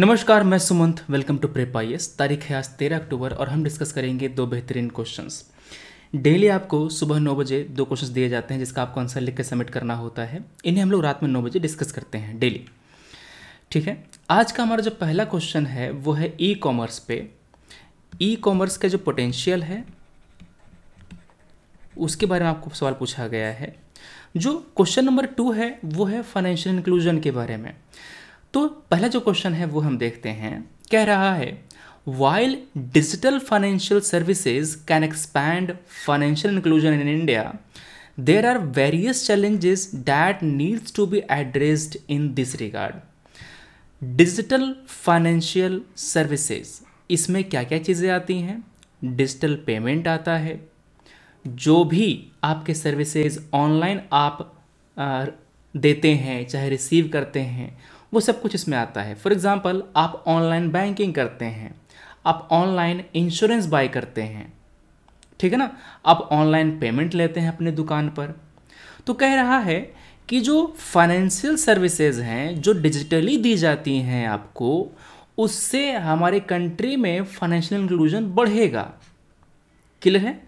नमस्कार मैं Sumant welcome to prep I तारीख है आज तेरह अक्टूबर और हम डिस्कस करेंगे दो बेहतरीन क्वेश्चंस डेली आपको सुबह नौ बजे दो क्वेश्चंस दिए जाते हैं जिसका आपको आंसर लिख के सबमिट करना होता है इन्हें हम लोग रात में नौ बजे डिस्कस करते हैं डेली ठीक है आज का हमारा जो पहला क्वेश्चन है वो है ई कॉमर्स पे ई कॉमर्स का जो पोटेंशियल है उसके बारे में आपको सवाल पूछा गया है जो क्वेश्चन नंबर टू है वो है फाइनेंशियल इंक्लूजन के बारे में तो पहला जो क्वेश्चन है वो हम देखते हैं कह रहा है while digital financial services can expand financial inclusion in India there are various challenges that needs to be addressed in this regard digital financial services इसमें क्या क्या चीज़ें आती हैं डिजिटल पेमेंट आता है जो भी आपके सर्विसेज ऑनलाइन आप आ, देते हैं चाहे रिसीव करते हैं वो सब कुछ इसमें आता है फॉर एग्ज़ाम्पल आप ऑनलाइन बैंकिंग करते हैं आप ऑनलाइन इंश्योरेंस बाय करते हैं ठीक है ना आप ऑनलाइन पेमेंट लेते हैं अपने दुकान पर तो कह रहा है कि जो फाइनेंशियल सर्विसेज हैं जो डिजिटली दी जाती हैं आपको उससे हमारे कंट्री में फाइनेंशियल इंक्लूजन बढ़ेगा क्लियर है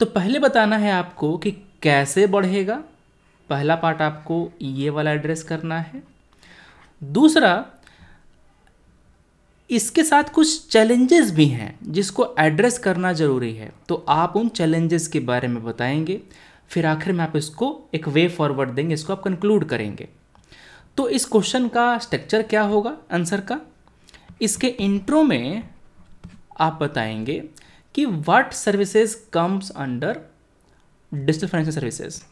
तो पहले बताना है आपको कि कैसे बढ़ेगा पहला पार्ट आपको ये वाला एड्रेस करना है दूसरा इसके साथ कुछ चैलेंजेस भी हैं जिसको एड्रेस करना ज़रूरी है तो आप उन चैलेंजेस के बारे में बताएंगे फिर आखिर में आप इसको एक वे फॉरवर्ड देंगे इसको आप कंक्लूड करेंगे तो इस क्वेश्चन का स्ट्रक्चर क्या होगा आंसर का इसके इंट्रो में आप बताएंगे कि what services comes under digital financial services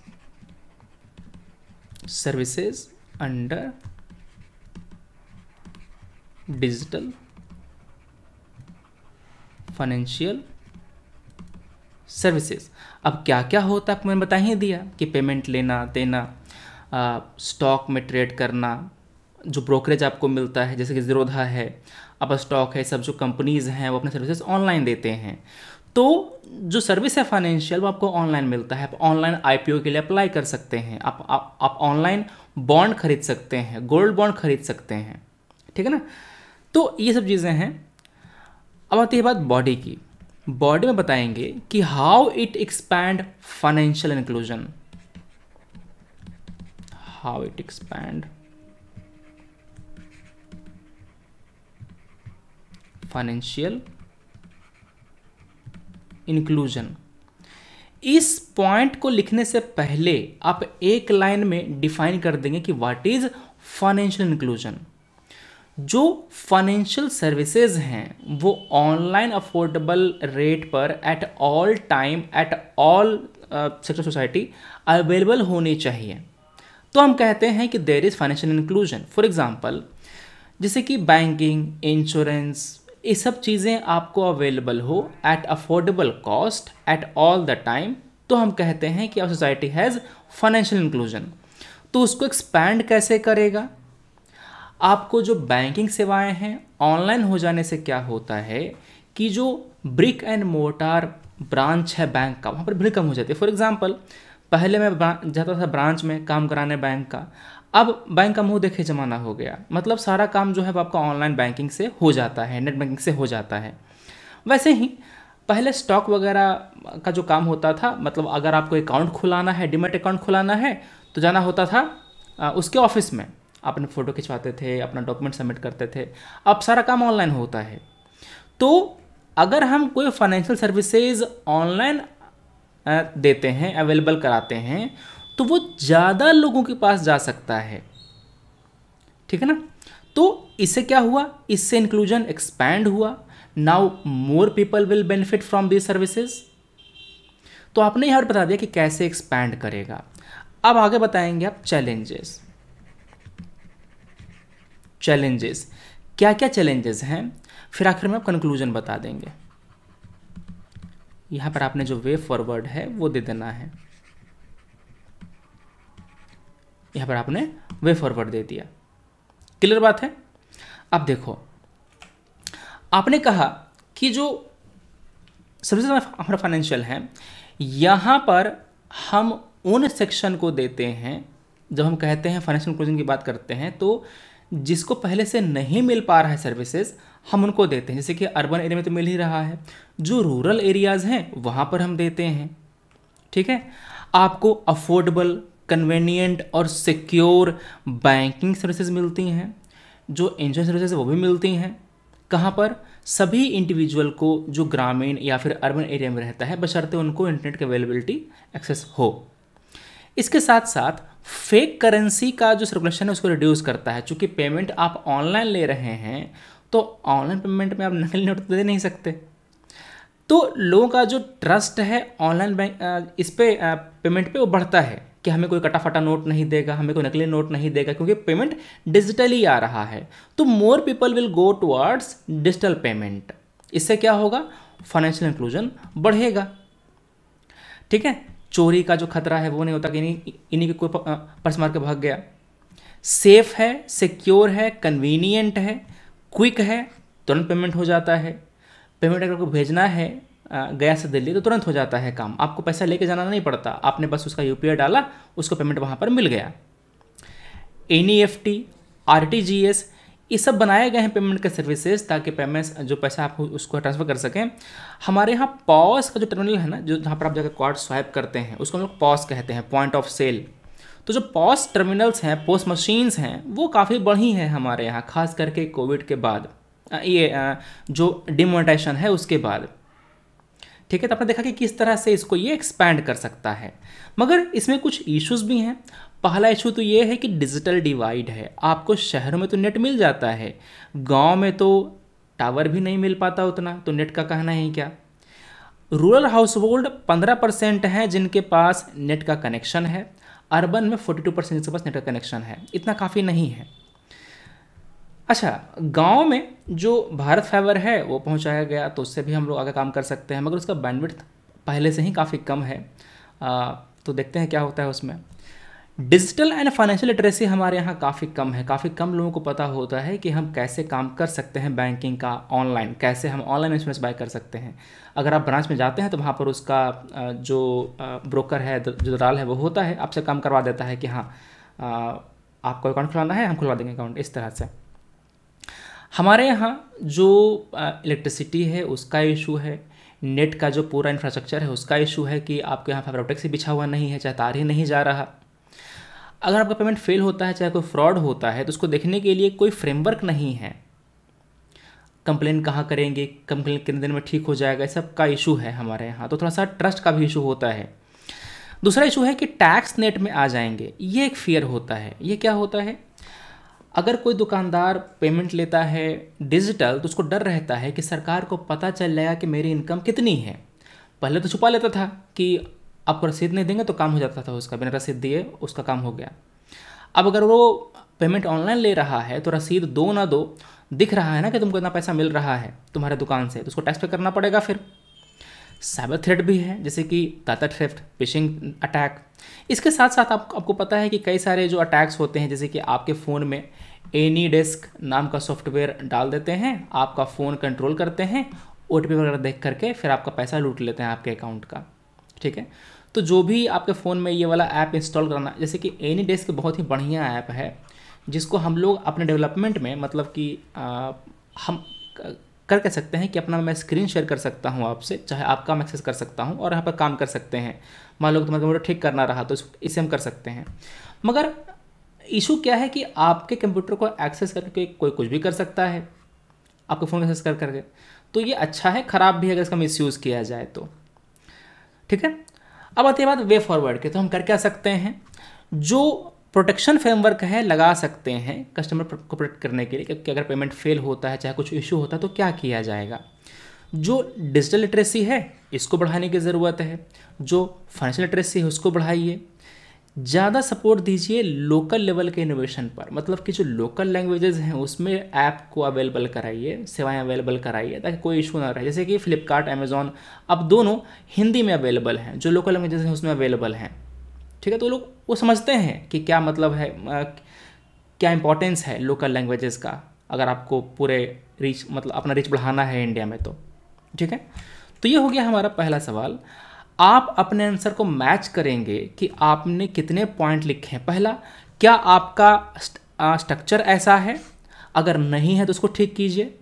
services under digital financial services अब क्या क्या होता है आपको मैंने बता ही दिया कि पेमेंट लेना देना स्टॉक में ट्रेड करना जो ब्रोकरेज आपको मिलता है जैसे कि जीरोधा है अब स्टॉक है सब जो कंपनीज़ हैं वो अपने सर्विसेज ऑनलाइन देते हैं तो जो सर्विस है फाइनेंशियल वो आपको ऑनलाइन मिलता है आप ऑनलाइन आईपीओ के लिए अप्लाई कर सकते हैं आप आप ऑनलाइन बॉन्ड खरीद सकते हैं गोल्ड बॉन्ड खरीद सकते हैं ठीक है ना तो ये सब चीज़ें हैं अब आती है बात बॉडी की बॉडी में बताएंगे कि how it expand financial inclusion how it expand financial inclusion इस पॉइंट को लिखने से पहले आप एक लाइन में डिफाइन कर देंगे कि व्हाट इज फाइनेंशियल इंक्लूजन जो फाइनेंशियल सर्विसेज हैं वो ऑनलाइन अफोर्डेबल रेट पर at all time at all sector society available होनी चाहिए तो हम कहते हैं कि there is financial inclusion for example जैसे कि बैंकिंग इंश्योरेंस ये सब चीज़ें आपको अवेलेबल हो at affordable cost at all the time तो हम कहते हैं कि सोसाइटी हैज़ फाइनेंशियल इंक्लूजन तो उसको एक्सपैंड कैसे करेगा आपको जो बैंकिंग सेवाएं हैं ऑनलाइन हो जाने से क्या होता है कि जो ब्रिक एंड मोटार ब्रांच है बैंक का वहाँ पर भीड़ कम हो जाती है फॉर एग्ज़ाम्पल पहले मैं जाता था ब्रांच में काम कराने बैंक का अब बैंक का मुंह देखे जमाना हो गया मतलब सारा काम जो है वो आपका ऑनलाइन बैंकिंग से हो जाता है नेट बैंकिंग से हो जाता है वैसे ही पहले स्टॉक वगैरह का जो काम होता था मतलब अगर आपको अकाउंट खुलाना है डिमेट अकाउंट खुलाना है तो जाना होता था उसके ऑफिस में अपने फ़ोटो खिंचवाते थे अपना डॉक्यूमेंट सबमिट करते थे अब सारा काम ऑनलाइन होता है तो अगर हम कोई फाइनेंशियल सर्विसेज ऑनलाइन देते हैं अवेलेबल कराते हैं तो वो ज़्यादा लोगों के पास जा सकता है ठीक है ना तो इससे क्या हुआ इससे इंक्लूजन एक्सपैंड हुआ now more people will benefit from this services तो आपने यहाँ बता दिया कि कैसे एक्सपैंड करेगा अब आगे बताएंगे आप चैलेंजेस चैलेंजेस क्या क्या चैलेंजेस हैं फिर आखिर में आप कंक्लूजन बता देंगे यहां पर आपने जो वे फॉरवर्ड है वो दे देना है यहां पर आपने वे फॉरवर्ड दे दिया क्लियर बात है अब देखो आपने कहा कि जो सर्विस हमारा फाइनेंशियल है यहां पर हम उन सेक्शन को देते हैं जब हम कहते हैं फाइनेंशियल क्लोजिंग की बात करते हैं तो जिसको पहले से नहीं मिल पा रहा है सर्विसेज हम उनको देते हैं जैसे कि अर्बन एरिया में तो मिल ही रहा है जो रूरल एरियाज़ हैं वहाँ पर हम देते हैं ठीक है आपको अफोर्डेबल कन्वीनियंट और सिक्योर बैंकिंग सर्विसेज मिलती हैं जो इंश्योरेंस सर्विसेज वो भी मिलती हैं कहाँ पर सभी इंडिविजुअल को जो ग्रामीण या फिर अर्बन एरिया में रहता है बशर्ते उनको इंटरनेट की अवेलेबिलिटी एक्सेस हो इसके साथ साथ फेक करेंसी का जो सर्कुलेशन है उसको रिड्यूस करता है चूँकि पेमेंट आप ऑनलाइन ले रहे हैं तो ऑनलाइन पेमेंट में आप नकली नोट दे नहीं सकते तो लोगों का जो ट्रस्ट है ऑनलाइन बैंक इस पर पेमेंट पे वो बढ़ता है कि हमें कोई कटाफटा नोट नहीं देगा हमें कोई नकली नोट नहीं देगा क्योंकि पेमेंट डिजिटली आ रहा है तो more people will go towards digital payment इससे क्या होगा फाइनेंशियल इंक्लूजन बढ़ेगा ठीक है चोरी का जो खतरा है वो नहीं होता कि इन्हीं इन्हीं के कोई पर्स मार के भाग गया सेफ है सिक्योर है कन्वीनियंट है क्विक है तुरंत पेमेंट हो जाता है पेमेंट अगर को भेजना है गया से दिल्ली तो तुरंत हो जाता है काम आपको पैसा लेके जाना नहीं पड़ता आपने बस उसका यू डाला उसको पेमेंट वहाँ पर मिल गया N E F T R T G S ये सब बनाए गए हैं पेमेंट के सर्विसेज ताकि पेमेंट्स जो पैसा आप उसको ट्रांसफ़र कर सकें हमारे यहाँ पॉस का जो टर्मिनल है ना जो जहाँ पर आप जाकर कार्ड स्वाइप करते हैं उसको हम लोग पॉस कहते हैं पॉइंट ऑफ सेल तो जो पॉस टर्मिनल्स हैं पोस्ट मशीन्स हैं वो काफ़ी बढ़ी हैं हमारे यहाँ खास करके कोविड के बाद ये जो डिमोनेटाइजेशन है उसके बाद ठीक है तो आपने देखा कि किस तरह से इसको ये एक्सपैंड कर सकता है मगर इसमें कुछ इश्यूज भी हैं पहला इशू तो ये है कि डिजिटल डिवाइड है आपको शहरों में तो नेट मिल जाता है गांव में तो टावर भी नहीं मिल पाता उतना तो नेट का कहना है क्या रूरल हाउस होल्ड पंद्रह परसेंट हैं जिनके पास नेट का कनेक्शन है अर्बन में फोर्टी टू परसेंट जिनके पास नेट का कनेक्शन है इतना काफ़ी नहीं है अच्छा गांव में जो भारत फाइबर है वो पहुंचाया गया तो उससे भी हम लोग आगे काम कर सकते हैं मगर उसका बैंडविड्थ पहले से ही काफ़ी कम है आ, तो देखते हैं क्या होता है उसमें डिजिटल एंड फाइनेंशियल लिटरेसी हमारे यहाँ काफ़ी कम है काफ़ी कम लोगों को पता होता है कि हम कैसे काम कर सकते हैं बैंकिंग का ऑनलाइन कैसे हम ऑनलाइन इंश्योरेंस बाय कर सकते हैं अगर आप ब्रांच में जाते हैं तो वहाँ पर उसका जो ब्रोकर है जो दलाल है वो होता है आपसे काम करवा देता है कि हाँ आपको अकाउंट खुलाना है हम खुलवा देंगे अकाउंट इस तरह से हमारे यहाँ जो इलेक्ट्रिसिटी है उसका इशू है नेट का जो पूरा इंफ्रास्ट्रक्चर है उसका इशू है कि आपके यहाँ फाइबर बिछा हुआ नहीं है चाहे तार ही नहीं जा रहा अगर आपका पेमेंट फेल होता है चाहे कोई फ्रॉड होता है तो उसको देखने के लिए कोई फ्रेमवर्क नहीं है कंप्लेन कहाँ करेंगे कंप्लेन कितने दिन में ठीक हो जाएगा सब का इशू है हमारे यहाँ तो थोड़ा सा ट्रस्ट का भी इशू होता है दूसरा इशू है कि टैक्स नेट में आ जाएंगे ये एक फियर होता है ये क्या होता है अगर कोई दुकानदार पेमेंट लेता है डिजिटल तो उसको डर रहता है कि सरकार को पता चल जाएगा कि मेरी इनकम कितनी है पहले तो छुपा लेता था कि आपको रसीद नहीं देंगे तो काम हो जाता था उसका बिना रसीद दिए उसका काम हो गया अब अगर वो पेमेंट ऑनलाइन ले रहा है तो रसीद दो ना दो दिख रहा है ना कि तुमको इतना पैसा मिल रहा है तुम्हारे दुकान से तो उसको टैक्स पे करना पड़ेगा फिर साइबर थ्रेट भी है जैसे कि डाटा थ्रेफ्ट फिशिंग अटैक इसके साथ साथ आप, आपको पता है कि कई सारे जो अटैक्स होते हैं जैसे कि आपके फ़ोन में एनी डेस्क नाम का सॉफ्टवेयर डाल देते हैं आपका फ़ोन कंट्रोल करते हैं ओ वगैरह देख करके फिर आपका पैसा लूट लेते हैं आपके अकाउंट का ठीक है तो जो भी आपके फ़ोन में ये वाला ऐप इंस्टॉल कराना जैसे कि एनी डेस्क बहुत ही बढ़िया ऐप है जिसको हम लोग अपने डेवलपमेंट में मतलब कि आ, हम कर कह सकते हैं कि अपना मैं स्क्रीन शेयर कर सकता हूँ आपसे चाहे आप काम एक्सेस कर सकता हूँ और यहाँ पर काम कर सकते हैं मान लो तुम्हारा कंप्यूटर ठीक करना रहा तो इसे हम कर सकते हैं मगर इशू क्या है कि आपके कंप्यूटर को एक्सेस करके कोई कुछ भी कर सकता है आपके फ़ोन एक्सेस कर करके तो ये अच्छा है ख़राब भी है अगर इसका मिसयूज़ किया जाए तो ठीक है अब आती है बात वे फॉरवर्ड के तो हम कर क्या सकते हैं जो प्रोटेक्शन फ्रेमवर्क है लगा सकते हैं कस्टमर को प्रोटेक्ट करने के लिए क्योंकि अगर पेमेंट फेल होता है चाहे कुछ इशू होता है तो क्या किया जाएगा जो डिजिटल लिटरेसी है इसको बढ़ाने की ज़रूरत है जो फाइनेंशियल लिटरेसी है उसको बढ़ाइए ज़्यादा सपोर्ट दीजिए लोकल लेवल के इनोवेशन पर मतलब कि जो लोकल लैंग्वेजेस हैं उसमें ऐप को अवेलेबल कराइए सेवाएं अवेलेबल कराइए ताकि कोई इशू ना रहे जैसे कि फ्लिपकार्ट अमेज़ॉन अब दोनों हिंदी में अवेलेबल हैं जो लोकल लैंग्वेजेस हैं उसमें अवेलेबल हैं ठीक है तो लोग वो समझते हैं कि क्या मतलब है क्या इंपॉर्टेंस है लोकल लैंग्वेजेस का अगर आपको पूरे रिच मतलब अपना रिच बढ़ाना है इंडिया में तो ठीक है तो ये हो गया हमारा पहला सवाल आप अपने आंसर को मैच करेंगे कि आपने कितने पॉइंट लिखे हैं पहला क्या आपका स्ट्रक्चर ऐसा है अगर नहीं है तो उसको ठीक कीजिए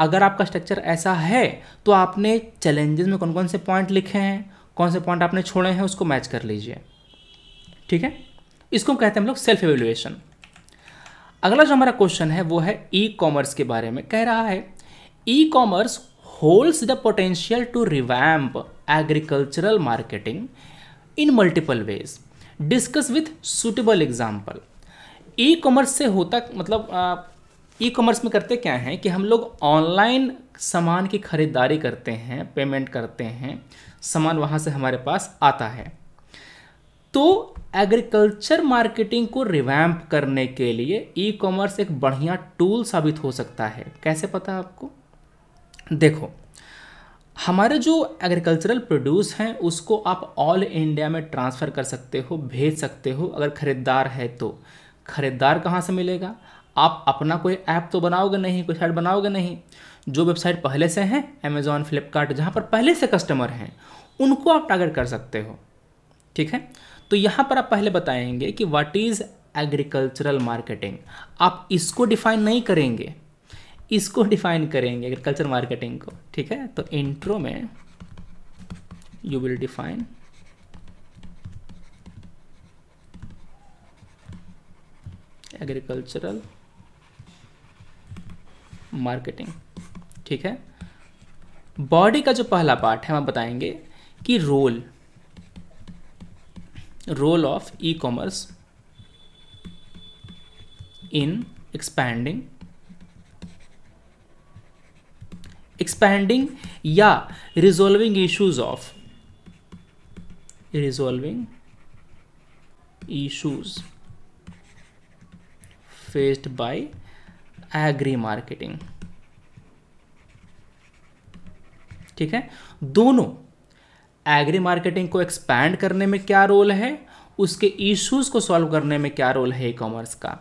अगर आपका स्ट्रक्चर ऐसा है तो आपने चैलेंजेस में कौन कौन से पॉइंट लिखे हैं कौन से पॉइंट आपने छोड़े हैं उसको मैच कर लीजिए ठीक है इसको हम कहते हैं हम लोग सेल्फ एवेल्युएशन अगला जो हमारा क्वेश्चन है वो है ई कॉमर्स के बारे में कह रहा है e commerce holds the potential to revamp agricultural marketing in multiple ways discuss with suitable example e commerce से होता मतलब ई कॉमर्स में करते क्या हैं कि हम लोग ऑनलाइन सामान की खरीदारी करते हैं पेमेंट करते हैं सामान वहाँ से हमारे पास आता है तो एग्रीकल्चर मार्केटिंग को रिवैम्प करने के लिए ई कॉमर्स एक बढ़िया टूल साबित हो सकता है कैसे पता आपको देखो हमारे जो एग्रीकल्चरल प्रोड्यूस हैं उसको आप ऑल इंडिया में ट्रांसफ़र कर सकते हो भेज सकते हो अगर ख़रीदार है तो ख़रीदार कहाँ से मिलेगा आप अपना कोई ऐप तो बनाओगे नहीं कोई साइट बनाओगे नहीं जो वेबसाइट पहले से हैं अमेज़ॉन फ्लिपकार्ट जहाँ पर पहले से कस्टमर हैं उनको आप टारगेट कर सकते हो ठीक है तो यहाँ पर आप पहले बताएंगे कि व्हाट इज़ एग्रीकल्चरल मार्केटिंग आप इसको डिफाइन नहीं करेंगे इसको डिफाइन करेंगे एग्रीकल्चर मार्केटिंग को ठीक है तो इंट्रो में you will define agricultural marketing ठीक है बॉडी का जो पहला पार्ट है हम बताएंगे कि role role of e-commerce in expanding expanding या resolving issues of resolving issues faced by agri marketing ठीक है दोनों एग्री मार्केटिंग को एक्सपैंड करने में क्या रोल है उसके इश्यूज़ को सॉल्व करने में क्या रोल है ई कॉमर्स का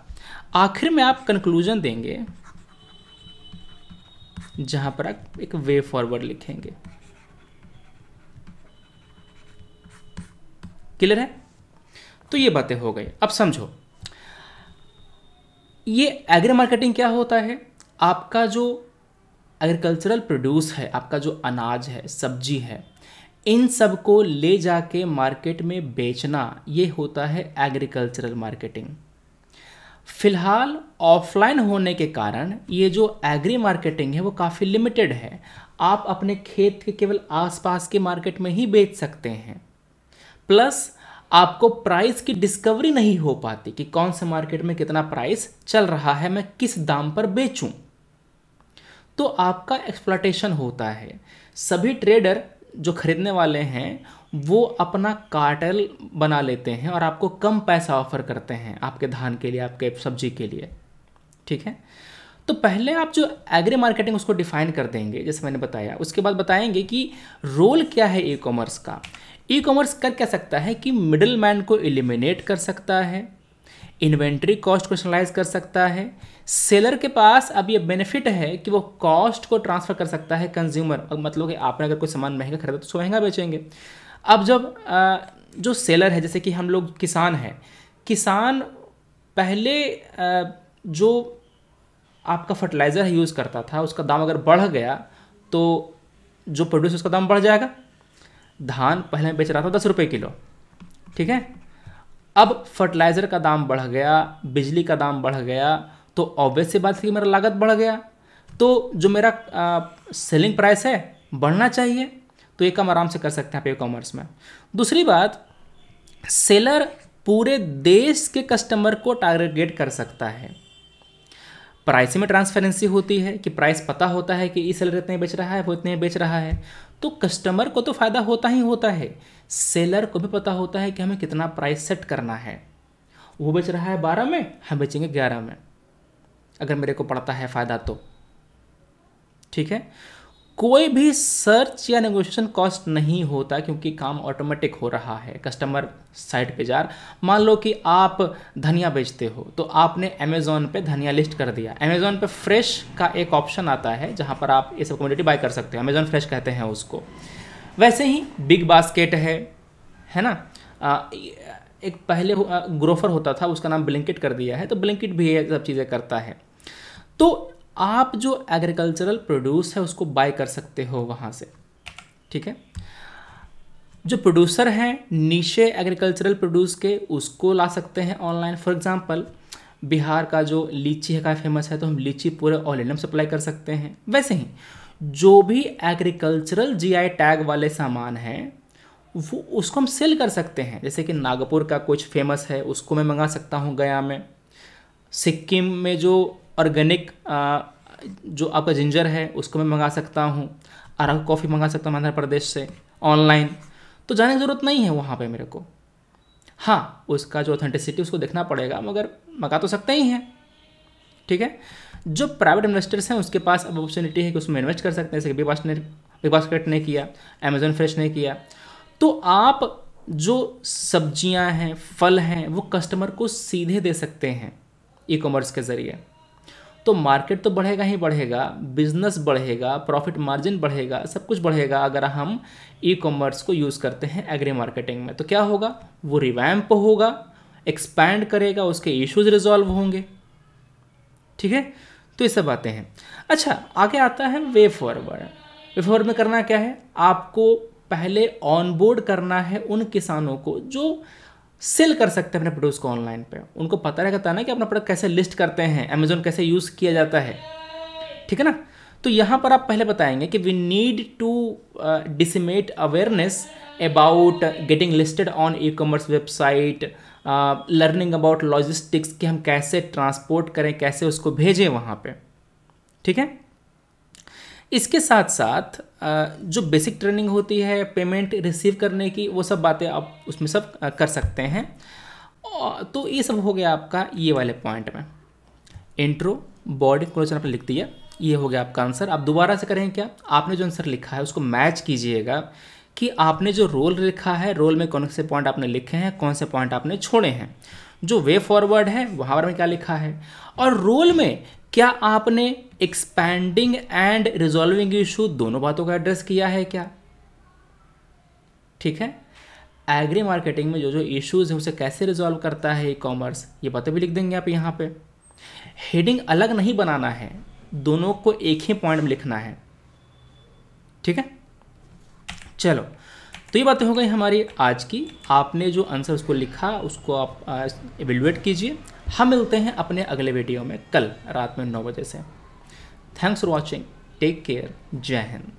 आखिर में आप कंक्लूजन देंगे जहां पर आप एक वे फॉरवर्ड लिखेंगे क्लियर है तो ये बातें हो गई अब समझो ये एग्री मार्केटिंग क्या होता है आपका जो एग्रीकल्चरल प्रोड्यूस है आपका जो अनाज है सब्जी है इन सब को ले जाके मार्केट में बेचना ये होता है एग्रीकल्चरल मार्केटिंग फिलहाल ऑफलाइन होने के कारण ये जो एग्री मार्केटिंग है वो काफ़ी लिमिटेड है आप अपने खेत के केवल आसपास के मार्केट में ही बेच सकते हैं प्लस आपको प्राइस की डिस्कवरी नहीं हो पाती कि कौन से मार्केट में कितना प्राइस चल रहा है मैं किस दाम पर बेचूं तो आपका एक्सप्लाटेशन होता है सभी ट्रेडर जो ख़रीदने वाले हैं वो अपना कार्टल बना लेते हैं और आपको कम पैसा ऑफर करते हैं आपके धान के लिए आपके सब्जी के लिए ठीक है तो पहले आप जो एग्री मार्केटिंग उसको डिफाइन कर देंगे जैसे मैंने बताया उसके बाद बताएंगे कि रोल क्या है ई कॉमर्स का ई कॉमर्स कर क्या सकता है कि मिडल मैन को एलिमिनेट कर सकता है इन्वेंट्री कॉस्ट को एनालाइज कर सकता है सेलर के पास अब ये बेनिफिट है कि वो कॉस्ट को ट्रांसफ़र कर सकता है कंज्यूमर मतलब कि आपने अगर कोई सामान महंगा खरीदा तो उसको महंगा बेचेंगे अब जब जो सेलर है जैसे कि हम लोग किसान हैं किसान पहले जो आपका फर्टिलाइज़र है यूज़ करता था उसका दाम अगर बढ़ गया तो जो प्रोड्यूस उसका दाम बढ़ जाएगा धान पहले बेच रहा था दस रुपये किलो ठीक है अब फर्टिलाइज़र का दाम बढ़ गया बिजली का दाम बढ़ गया तो ऑब्वियस सी बात है कि मेरा लागत बढ़ गया तो जो मेरा सेलिंग प्राइस है बढ़ना चाहिए तो ये कम आराम से कर सकते हैं आप ई कॉमर्स में दूसरी बात सेलर पूरे देश के कस्टमर को टारगेट कर सकता है प्राइस में ट्रांसपेरेंसी होती है कि प्राइस पता होता है कि ई सेलर इतने बेच रहा है वो इतने बेच रहा है तो कस्टमर को तो फ़ायदा होता ही होता है सेलर को भी पता होता है कि हमें कितना प्राइस सेट करना है वो बेच रहा है बारह में हम बेचेंगे ग्यारह में अगर मेरे को पड़ता है फ़ायदा तो ठीक है कोई भी सर्च या नेगोशिएशन कॉस्ट नहीं होता क्योंकि काम ऑटोमेटिक हो रहा है कस्टमर साइट पे जा मान लो कि आप धनिया बेचते हो तो आपने अमेज़ोन पे धनिया लिस्ट कर दिया अमेज़ोन पे फ्रेश का एक ऑप्शन आता है जहाँ पर आप ये सब कम्योडिटी बाय कर सकते हो अमेज़ोन फ्रेश कहते हैं उसको वैसे ही बिग बास्केट है है ना आ, एक पहले ग्रोफर होता था उसका नाम ब्लिंकिट कर दिया है तो ब्लिंकिट भी ये सब चीज़ें करता है तो आप जो एग्रीकल्चरल प्रोड्यूस है उसको बाय कर सकते हो वहाँ से ठीक है जो प्रोड्यूसर हैं नीचे एग्रीकल्चरल प्रोड्यूस के उसको ला सकते हैं ऑनलाइन फॉर एग्जांपल बिहार का जो लीची है काफ़ी फेमस है तो हम लीची पूरे ऑल इंडिया में सप्लाई कर सकते हैं वैसे ही जो भी एग्रीकल्चरल जीआई टैग वाले सामान हैं वो उसको हम सेल कर सकते हैं जैसे कि नागपुर का कुछ फेमस है उसको मैं मंगा सकता हूँ गया में सिक्किम में जो ऑर्गेनिक जो आपका जिंजर है उसको मैं मंगा सकता हूँ अराकू कॉफ़ी मंगा सकता हूँ आंध्र प्रदेश से ऑनलाइन तो जाने की ज़रूरत नहीं है वहाँ पे मेरे को हाँ उसका जो ऑथेंटिसिटी उसको देखना पड़ेगा मगर मंगा तो सकते ही हैं ठीक है जो प्राइवेट इन्वेस्टर्स हैं उसके पास अब अपॉर्चुनिटी है कि उसमें इन्वेस्ट कर सकते हैं जैसे बिग ने बिग बास्केट ने किया अमेजोन फ्रेश ने किया तो आप जो सब्जियां हैं फल हैं वो कस्टमर को सीधे दे सकते हैं ई कॉमर्स के ज़रिए तो मार्केट तो बढ़ेगा ही बढ़ेगा बिजनेस बढ़ेगा प्रॉफिट मार्जिन बढ़ेगा सब कुछ बढ़ेगा अगर हम ई कॉमर्स को यूज़ करते हैं एग्री मार्केटिंग में तो क्या होगा वो रिवैम्प होगा एक्सपैंड करेगा उसके इश्यूज रिजॉल्व होंगे ठीक है तो ये सब आते हैं अच्छा आगे आता है वे फॉरवर्ड वे फॉरवर्ड में करना क्या है आपको पहले ऑनबोर्ड करना है उन किसानों को जो सेल कर सकते हैं अपने प्रोडक्ट्स को ऑनलाइन पे उनको पता रहता है ना कि अपना प्रोडक्ट कैसे लिस्ट करते हैं अमेजोन कैसे यूज़ किया जाता है ठीक है ना तो यहाँ पर आप पहले बताएंगे कि we need to disseminate awareness about getting listed on e commerce website learning about logistics कि हम कैसे ट्रांसपोर्ट करें कैसे उसको भेजें वहाँ पे ठीक है इसके साथ साथ जो बेसिक ट्रेनिंग होती है पेमेंट रिसीव करने की वो सब बातें आप उसमें सब कर सकते हैं तो ये सब हो गया आपका ये वाले पॉइंट में इंट्रो बॉडी क्वेश्चन आपने लिख दिया ये हो गया आपका आंसर आप दोबारा से करें क्या आपने जो आंसर लिखा है उसको मैच कीजिएगा कि आपने जो रोल लिखा है रोल में कौन से पॉइंट आपने लिखे हैं कौन से पॉइंट आपने छोड़े हैं जो वे फॉरवर्ड है वहाँ पर में क्या लिखा है और रोल में क्या आपने एक्सपैंडिंग एंड रिजॉल्विंग इशू दोनों बातों का एड्रेस किया है क्या ठीक है एग्री मार्केटिंग में जो जो इश्यूज हैं उसे कैसे रिजॉल्व करता है ई कॉमर्स ये बातें भी लिख देंगे आप यहाँ पे हेडिंग अलग नहीं बनाना है दोनों को एक ही पॉइंट में लिखना है ठीक है चलो तो ये बातें हो गई हमारी आज की आपने जो आंसर उसको लिखा उसको आप एवेलुएट कीजिए हम मिलते हैं अपने अगले वीडियो में कल रात में नौ बजे से thanks for watching take care जय हिंद